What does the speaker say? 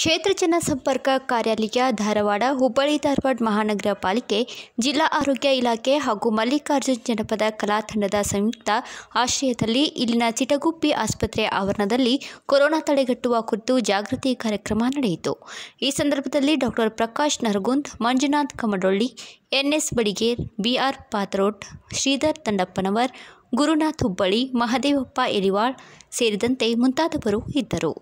ಕ್ಷೇತ್ರ ಜನಸಂಪರ್ಕ ಕಾರ್ಯಾಲಯ ಧಾರವಾಡ ಹುಬ್ಬಳ್ಳಿ ಧಾರವಾಡ ಮಹಾನಗರ ಪಾಲಿಕೆ ಜಿಲ್ಲಾ ಆರೋಗ್ಯ ಇಲಾಖೆ ಹಾಗೂ ಮಲ್ಲಿಕಾರ್ಜುನ್ ಜನಪದ ಕಲಾ ತಂಡದ ಸಂಯುಕ್ತ ಆಶ್ರಯದಲ್ಲಿ ಇಲ್ಲಿನ ಚಿಟಗುಪ್ಪಿ ಆಸ್ಪತ್ರೆ ಆವರಣದಲ್ಲಿ ಕೊರೋನಾ ತಡೆಗಟ್ಟುವ ಕುರಿತು ಜಾಗೃತಿ ಕಾರ್ಯಕ್ರಮ ನಡೆಯಿತು ಈ ಸಂದರ್ಭದಲ್ಲಿ doctor Prakash Naragund Manjunath Kamadolli NS Badiger BR Patrot Shridhar Tandappanavar Gurunath Hubballi Mahadevappa Eriwal ಸೇರಿದಂತೆ ಮುಂತಾದವರು ಇದ್ದರು